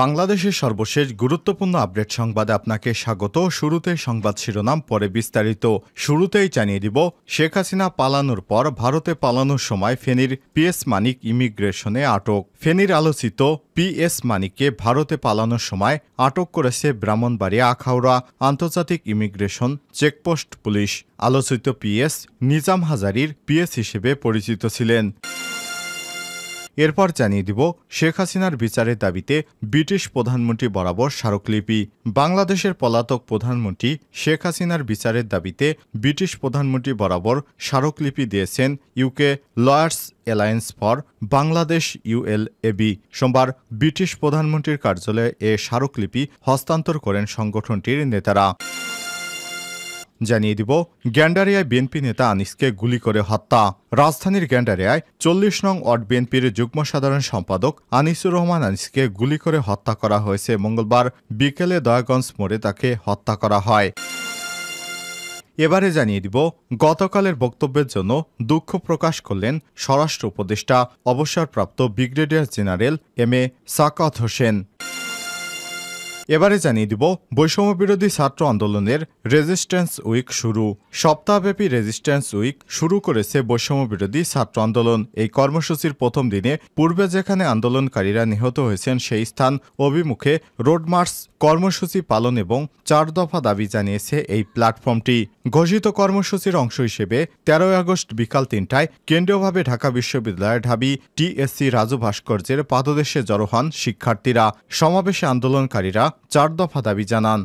বাংলাদেশের সর্বশেষ গুরুত্বপূর্ণ আপডেট সংবাদে আপনাকে স্বাগত শুরুতে সংবাদ শিরোনাম পরে বিস্তারিত শুরুতেই জানিয়ে দিব শেখ হাসিনা পালানোর পর ভারতে পালানোর সময় ফেনীর পিএস মানিক ইমিগ্রেশনে আটক ফেনীর আলোচিত পিএস মানিককে ভারতে পালানোর সময় আটক করেছে ব্রাহ্মণবাড়িয়া আখাউড়া আন্তর্জাতিক ইমিগ্রেশন চেকপোস্ট পুলিশ আলোচিত পিএস নিজাম হাজারির পিএস হিসেবে পরিচিত ছিলেন এরপর জানিয়ে দিব শেখ হাসিনার বিচারের দাবিতে ব্রিটিশ প্রধানমন্ত্রী বরাবর স্মারকলিপি বাংলাদেশের পলাতক প্রধানমন্ত্রী শেখ হাসিনার বিচারের দাবিতে ব্রিটিশ প্রধানমন্ত্রী বরাবর স্মারকলিপি দিয়েছেন UK lawyers alliance for Bangladesh ULAB সোমবার ব্রিটিশ প্রধানমন্ত্রীর কার্যালয়ে এ স্মারকলিপি হস্তান্তর করেন সংগঠনটির নেতারা জানিয়ে দিব গ্যান্ডারিয়ায় বিএনপি নেতা আনিসকে গুলি করে হত্যা রাজধানীর গ্যান্ডারিয়ায় চল্লিশ নং ওয়ার্ড বিএনপির যুগ্ম সাধারণ সম্পাদক আনিসুর রহমান আনিসকে গুলি করে হত্যা করা হয়েছে মঙ্গলবার বিকেলে দয়াগঞ্জ মোড়ে তাকে হত্যা করা হয় এবারে জানিয়ে দিব গতকালের বক্তব্যের জন্য দুঃখ প্রকাশ করলেন স্বরাষ্ট্র উপদেষ্টা অবসরপ্রাপ্ত brigadier general M A Sakhawat Hossain এবারে জানিয়ে দিব বৈষম্য বিরোধী ছাত্র আন্দোলনের রেজিস্ট্যান্স উইক শুরু সপ্তাহব্যাপী রেজিস্ট্যান্স উইক শুরু করেছে বৈষম্য বিরোধী ছাত্র আন্দোলন এই কর্মসূচির প্রথম দিনে পূর্বে যেখানে আন্দোলনকারীরা নিহত হয়েছেন সেই স্থান অভিমুখে রোড মার্চ কর্মসূচি পালন এবং চার দফা দাবি জানিয়েছে এই প্ল্যাটফর্মটি ঘোষিত কর্মসূচির অংশ হিসেবে তেরোই আগস্ট বিকাল তিনটায় কেন্দ্রীয়ভাবে ঢাকা বিশ্ববিদ্যালয়ের ঢাবি টিএসসি রাজু ভাস্কর্যের পাদদেশে জড়ো হন শিক্ষার্থীরা সমাবেশে আন্দোলনকারীরা চার দফা দাবি জানান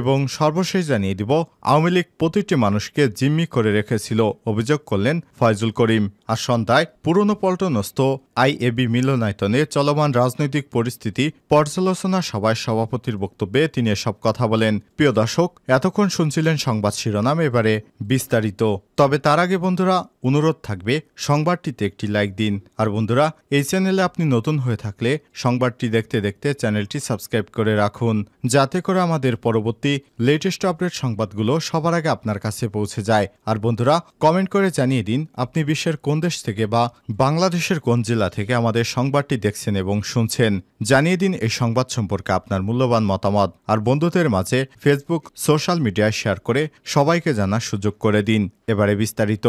এবং সর্বশেষ জানিয়ে দিব আওয়ামী লীগ প্রতিটি মানুষকে জিম্মি করে রেখেছিল অভিযোগ করলেন ফয়জুল করিম আর সন্ধ্যায় পুরনো পল্টনস্থ আইএবি মিলনায়তনে চলমান রাজনৈতিক পরিস্থিতি পর্যালোচনা সভায় সভাপতির বক্তব্যে তিনি এসব কথা বলেন প্রিয় দর্শক এতক্ষণ শুনছিলেন সংবাদ শিরোনাম এবারে বিস্তারিত তবে তার আগে বন্ধুরা অনুরোধ থাকবে সংবাদটিতে একটি লাইক দিন আর বন্ধুরা এই চ্যানেলে আপনি নতুন হয়ে থাকলে সংবাদটি দেখতে দেখতে চ্যানেলটি সাবস্ক্রাইব করে রাখুন যাতে করে আমাদের পরবর্তী পরবর্তী লেটেস্ট আপডেট সংবাদগুলো সবার আগে আপনার কাছে পৌঁছে যায় আর বন্ধুরা কমেন্ট করে জানিয়ে দিন আপনি বিশ্বের কোন দেশ থেকে বা বাংলাদেশের কোন জেলা থেকে আমাদের সংবাদটি দেখছেন এবং শুনছেন জানিয়ে দিন এই সংবাদ সম্পর্কে আপনার মূল্যবান মতামত আর বন্ধুদের মাঝে ফেসবুক সোশ্যাল মিডিয়ায় শেয়ার করে সবাইকে জানার সুযোগ করে দিন এবারে বিস্তারিত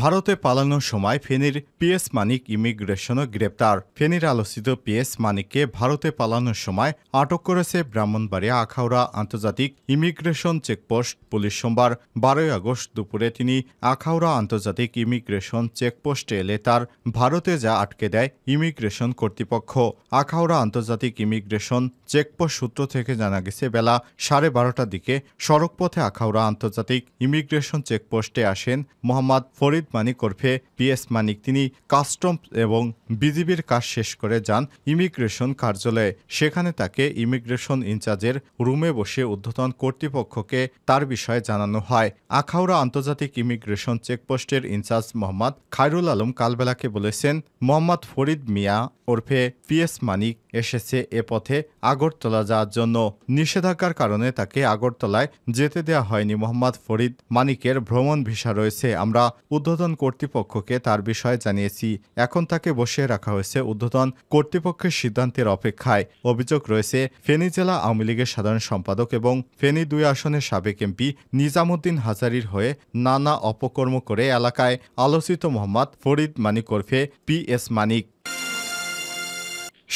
ভারতে পালানোর সময় ফেনীর পিএস মানিক ইমিগ্রেশনও গ্রেপ্তার ফেনীর আলোচিত পিএস মানিককে ভারতে পালানোর সময় আটক করেছে ব্রাহ্মণবাড়িয়া আখাউড়া আন্তর্জাতিক ইমিগ্রেশন চেকপোস্ট পুলিশ সোমবার বারোই আগস্ট দুপুরে তিনি আখাউড়া আন্তর্জাতিক ইমিগ্রেশন চেকপোস্টে এলে তার ভারতে যা আটকে দেয় ইমিগ্রেশন কর্তৃপক্ষ আখাউড়া আন্তর্জাতিক ইমিগ্রেশন চেকপোস্ট সূত্র থেকে জানা গেছে বেলা সাড়ে বারোটার দিকে সড়কপথে আখাউড়া আন্তর্জাতিক ইমিগ্রেশন চেকপোস্টে আসেন মোহাম্মদ ফরি ফরিদ মানিক ওরফে পিএস মানিক তিনি কাস্টম এবং বিজিবির কাজ শেষ করে যান ইমিগ্রেশন কার্যালয়ে সেখানে তাকে ইমিগ্রেশন ইনচার্জের রুমে বসে উদ্ধতন কর্তৃপক্ষকে তার বিষয়ে জানানো হয় আখাউড়া আন্তর্জাতিক ইমিগ্রেশন চেকপোস্টের ইনচার্জ মোহাম্মদ খায়রুল আলম কালবেলাকে বলেছেন মোহাম্মদ ফরিদ মিয়া ওরফে পিএস মানিক এসেছে এ পথে আগরতলা যাওয়ার জন্য নিষেধাজ্ঞার কারণে তাকে আগরতলায় যেতে দেওয়া হয়নি মোহাম্মদ ফরিদ মানিকের ভ্রমণ ভিসা রয়েছে আমরা ঊর্ধ্বতন কর্তৃপক্ষকে তার বিষয়ে জানিয়েছি এখন তাকে বসিয়ে রাখা হয়েছে ঊর্ধ্বতন কর্তৃপক্ষের সিদ্ধান্তের অপেক্ষায় অভিযোগ রয়েছে ফেনী জেলা আওয়ামী লীগের সাধারণ সম্পাদক এবং ফেনী দুই আসনের সাবেক এমপি নিজামুদ্দিন হাজারির হয়ে নানা অপকর্ম করে এলাকায় আলোচিত মোহাম্মদ ফরিদ মানিক ওরফে পি এস মানিক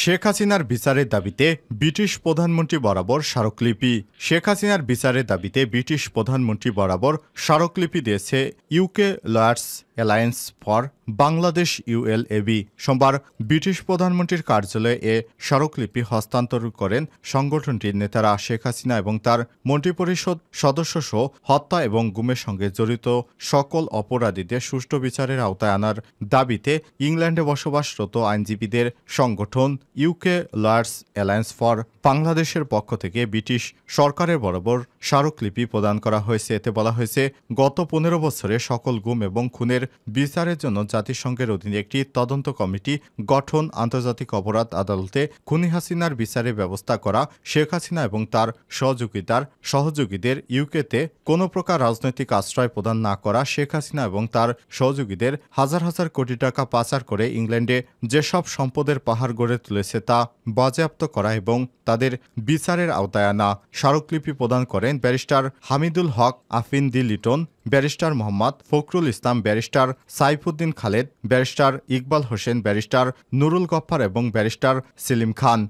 শেখ হাসিনার বিচারের দাবিতে ব্রিটিশ প্রধানমন্ত্রী বরাবর স্মারকলিপি শেখ হাসিনার বিচারের দাবিতে ব্রিটিশ প্রধানমন্ত্রী বরাবর স্মারকলিপি দিয়েছে UK lawyers alliance for Bangladesh ULAB সোমবার ব্রিটিশ প্রধানমন্ত্রীর কার্যালয়ে এ স্মারকলিপি হস্তান্তর করেন সংগঠনটির নেতারা শেখ হাসিনা এবং তার মন্ত্রিপরিষদ সদস্যসহ হত্যা এবং গুমের সঙ্গে জড়িত সকল অপরাধীদের সুষ্ঠু বিচারের আওতায় আনার দাবিতে ইংল্যান্ডে বসবাসরত আইনজীবীদের সংগঠন ইউকে লয়ার্স অ্যালায়েন্স ফর বাংলাদেশের পক্ষ থেকে ব্রিটিশ সরকারের বরাবর স্মারকলিপি প্রদান করা হয়েছে এতে বলা হয়েছে গত পনেরো বছরে সকল গুম এবং খুনের বিচারের জন্য জাতিসংঘের অধীনে একটি তদন্ত কমিটি গঠন আন্তর্জাতিক অপরাধ আদালতে খুনি হাসিনার বিচারে ব্যবস্থা করা শেখ হাসিনা এবং তার সহযোগিতার সহযোগীদের ইউকেতে কোনো প্রকার রাজনৈতিক আশ্রয় প্রদান না করা শেখ হাসিনা এবং তার সহযোগীদের হাজার হাজার কোটি টাকা পাচার করে ইংল্যান্ডে যেসব সম্পদের পাহাড় গড়ে তুলেছে তা বাজেয়াপ্ত করা এবং তাদের বিচারের আওতায় আনা স্মারকলিপি প্রদান করেন ব্যারিস্টার হামিদুল হক আফিন দি লিটন barrister Mohammad Fakhrul Islam barrister Saifuddin Khaled barrister Iqbal Hossain barrister Nurul Gaffar এবং ব্যারিস্টার সেলিম খান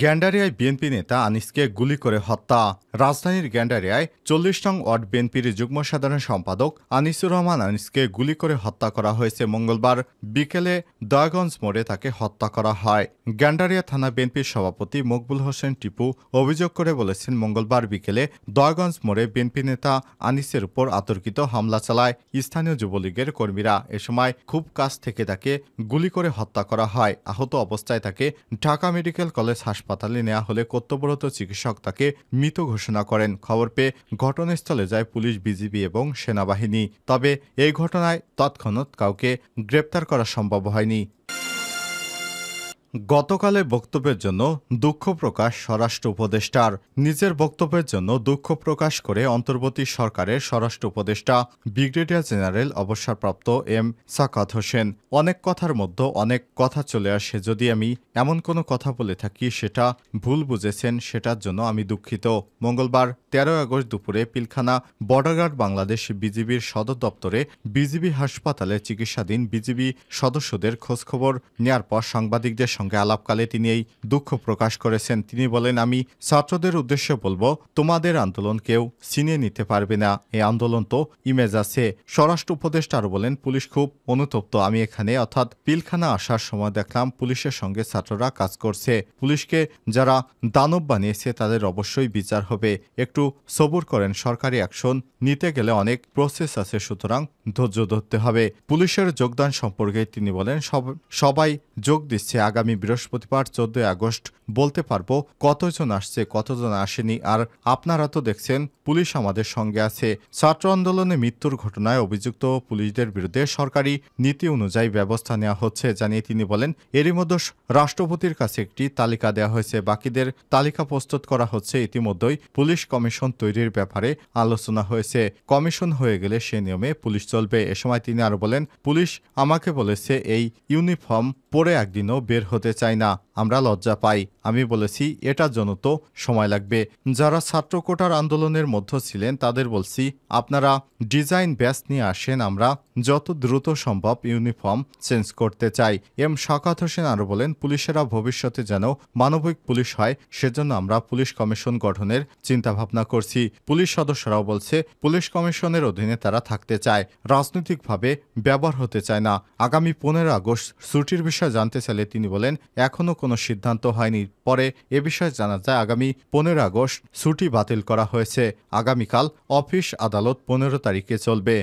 গ্যান্ডারিয়ায় বিএনপি নেতা আনিসকে গুলি করে হত্যা রাজধানীর গ্যান্ডারিয়ায় চল্লিশ নং ওয়ার্ড বিএনপির যুগ্ম সাধারণ সম্পাদক আনিসুর রহমান আনিসকে গুলি করে হত্যা করা হয়েছে মঙ্গলবার বিকেলে দয়াগঞ্জ মোড়ে তাকে হত্যা করা হয় গ্যান্ডারিয়া থানা বিএনপির সভাপতি মকবুল হোসেন টিপু অভিযোগ করে বলেছেন মঙ্গলবার বিকেলে দয়াগঞ্জ মোড়ে বিএনপি নেতা আনিসের উপর আতর্কিত হামলা চালায় স্থানীয় যুবলীগের কর্মীরা এ সময় খুব কাছ থেকে তাকে গুলি করে হত্যা করা হয় আহত অবস্থায় তাকে ঢাকা মেডিকেল কলেজ হাসপাতালে নেওয়া হলে কর্তব্যরত চিকিৎসক তাকে মৃত ঘোষণা করেন খবর পেয়ে ঘটনাস্থলে যায় পুলিশ বিজিবি এবং সেনাবাহিনী তবে এই ঘটনায় তৎক্ষণাৎ কাউকে গ্রেপ্তার করা সম্ভব হয়নি গতকালের বক্তব্যের জন্য দুঃখ প্রকাশ স্বরাষ্ট্র উপদেষ্টার নিজের বক্তব্যের জন্য দুঃখ প্রকাশ করে অন্তর্বর্তী সরকারের স্বরাষ্ট্র উপদেষ্টা ব্রিগেডিয়ার জেনারেল অবসরপ্রাপ্ত এম সাকাত হোসেন অনেক কথার মধ্যে অনেক কথা চলে আসে যদি আমি এমন কোনো কথা বলে থাকি সেটা ভুল বুঝেছেন সেটার জন্য আমি দুঃখিত মঙ্গলবার ১৩ আগস্ট দুপুরে পিলখানা বর্ডারগার্ড বাংলাদেশ বিজিবির সদর দপ্তরে বিজিবি হাসপাতালে চিকিৎসাধীন বিজিবি সদস্যদের খোঁজখবর নেয়ার পর সাংবাদিকদের সঙ্গে আলাপকালে তিনি এই দুঃখ প্রকাশ করেছেন তিনি বলেন আমি ছাত্রদের উদ্দেশ্যে বলবো তোমাদের আন্দোলন কেউ চিনে নিতে পারবে না এই আন্দোলন তো ইমেজ আছে স্বরাষ্ট্র উপদেষ্টা আরও বলেন পুলিশ খুব অনুতপ্ত আমি এখানে অর্থাৎ পিলখানা আসার সময় দেখলাম পুলিশের সঙ্গে ছাত্ররা কাজ করছে পুলিশকে যারা দানব বানিয়েছে তাদের অবশ্যই বিচার হবে একটু সবুর করেন সরকারি অ্যাকশন নিতে গেলে অনেক প্রসেস আছে সুতরাং ধৈর্য ধরতে হবে পুলিশের যোগদান সম্পর্কে তিনি বলেন সবাই যোগ দিচ্ছে আগামী আগামী বৃহস্পতিবার চোদ্দই আগস্ট বলতে পারব কতজন আসছে কতজন আসেনি আর আপনারা তো দেখছেন পুলিশ আমাদের সঙ্গে আছে ছাত্র আন্দোলনে মৃত্যুর ঘটনায় অভিযুক্ত পুলিশদের বিরুদ্ধে সরকারি নীতি অনুযায়ী ব্যবস্থা নেওয়া হচ্ছে জানিয়ে তিনি বলেন এরই মধ্যে রাষ্ট্রপতির কাছে একটি তালিকা দেওয়া হয়েছে বাকিদের তালিকা প্রস্তুত করা হচ্ছে ইতিমধ্যেই পুলিশ কমিশন তৈরির ব্যাপারে আলোচনা হয়েছে কমিশন হয়ে গেলে সে নিয়মে পুলিশ চলবে এ সময় তিনি আরো বলেন পুলিশ আমাকে বলেছে এই ইউনিফর্ম পরে একদিনও বের হতে হতে চাই না আমরা লজ্জা পাই আমি বলেছি এটার জন্য তো সময় লাগবে যারা ছাত্র কোটার আন্দোলনের মধ্য ছিলেন তাদের বলছি আপনারা ডিজাইন ব্যাস নিয়ে আসেন আমরা যত দ্রুত সম্ভব ইউনিফর্ম চেঞ্জ করতে চাই এম শাকাত হোসেন আরও বলেন পুলিশেরা ভবিষ্যতে যেন মানবিক পুলিশ হয় সেজন্য আমরা পুলিশ কমিশন গঠনের চিন্তাভাবনা করছি পুলিশ সদস্যরাও বলছে পুলিশ কমিশনের অধীনে তারা থাকতে চায় রাজনৈতিকভাবে ব্যবহার হতে চায় না আগামী পনেরো আগস্ট ছুটির বিষয়ে জানতে চাইলে তিনি বলেন বলেন এখনও কোনো সিদ্ধান্ত হয়নি পরে এ বিষয়ে জানা যায় আগামী পনেরো আগস্ট ছুটি বাতিল করা হয়েছে আগামীকাল অফিস আদালত পনেরো তারিখে চলবে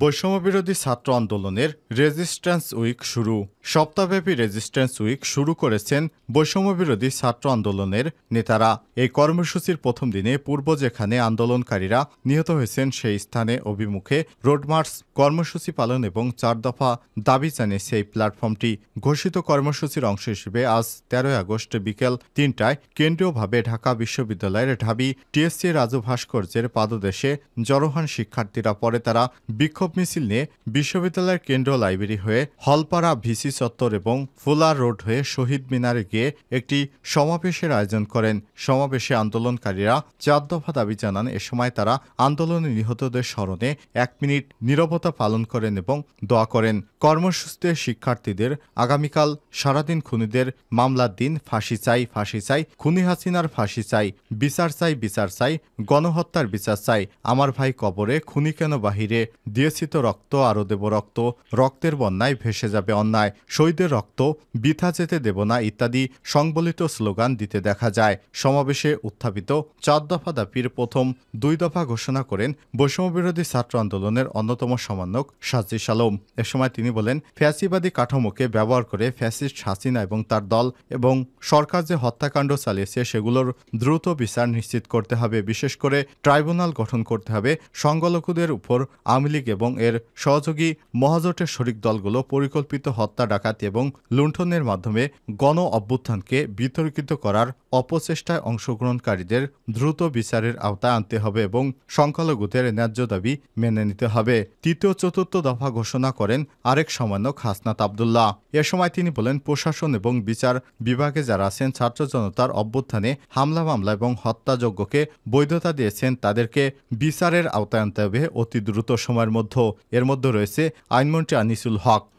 বৈষম্যবিরোধী ছাত্র আন্দোলনের রেজিস্ট্যান্স উইক শুরু সপ্তাহব্যাপী রেজিস্ট্যান্স উইক শুরু করেছেন বৈষম্যবিরোধী ছাত্র আন্দোলনের নেতারা এই কর্মসূচির প্রথম দিনে পূর্ব যেখানে আন্দোলনকারীরা নিহত হয়েছেন সেই স্থানে অভিমুখে রোডমার্চ কর্মসূচি পালন এবং চার দফা দাবি জানিয়েছে এই প্ল্যাটফর্মটি ঘোষিত কর্মসূচির অংশ হিসেবে আজ তেরোই আগস্ট বিকেল তিনটায় কেন্দ্রীয়ভাবে ঢাকা বিশ্ববিদ্যালয়ের ঢাবি টিএসসি রাজু ভাস্কর্যের পাদদেশে জড়ো শিক্ষার্থীরা পরে তারা বিক্ষোভ মিছিল নিয়ে বিশ্ববিদ্যালয়ের কেন্দ্রীয় লাইব্রেরি হয়ে হলপাড়া ভিসি চত্বর এবং ফুলা রোড হয়ে শহীদ মিনারে গিয়ে একটি সমাবেশের আয়োজন করেন সমাবেশে আন্দোলনকারীরা চার দফা দাবি জানান এ সময় তারা আন্দোলনে নিহতদের স্মরণে এক মিনিট নিরবতা পালন করেন এবং দোয়া করেন কর্মসূচিতে শিক্ষার্থীদের আগামীকাল সারাদিন খুনিদের মামলার দিন ফাঁসি চাই ফাঁসি চাই খুনি হাসিনার ফাঁসি চাই বিচার চাই বিচার চাই গণহত্যার বিচার চাই আমার ভাই কবরে খুনি কেন বাহিরে দিয়েছি তো রক্ত আরও দেব রক্ত রক্তের বন্যায় ভেসে যাবে অন্যায় শহীদের রক্ত বৃথা যেতে দেব না ইত্যাদি সংবলিত স্লোগান দিতে দেখা যায় সমাবেশে উত্থাপিত চার দফা দাবির প্রথম দুই দফা ঘোষণা করেন বৈষম্যবিরোধী ছাত্র আন্দোলনের অন্যতম সমন্বয়ক সাজিস আলম এ সময় তিনি বলেন ফ্যাসিবাদী কাঠামোকে ব্যবহার করে ফ্যাসিস্ট হাসিনা এবং তার দল এবং সরকার যে হত্যাকাণ্ড চালিয়েছে সেগুলোর দ্রুত বিচার নিশ্চিত করতে হবে বিশেষ করে ট্রাইব্যুনাল গঠন করতে হবে সংখ্যালঘুদের উপর আওয়ামী লীগ এবং এর সহযোগী মহাজোটের শরিক দলগুলো পরিকল্পিত হত্যার ডাকাতি এবং লুণ্ঠনের মাধ্যমে গণ অভ্যুত্থানকে বিতর্কিত করার অপচেষ্টায় অংশগ্রহণকারীদের দ্রুত বিচারের আওতায় আনতে হবে এবং সংখ্যালঘুদের ন্যায্য দাবি মেনে নিতে হবে তৃতীয় চতুর্থ দফা ঘোষণা করেন আরেক সামান্য হাসনাত আবদুল্লাহ এ সময় তিনি বলেন প্রশাসন এবং বিচার বিভাগে যারা আছেন ছাত্র জনতার অভ্যুত্থানে হামলা মামলা এবং হত্যাযজ্ঞকে বৈধতা দিয়েছেন তাদেরকে বিচারের আওতায় আনতে হবে অতি দ্রুত সময়ের মধ্যে এর মধ্যে রয়েছে আইনমন্ত্রী আনিসুল হক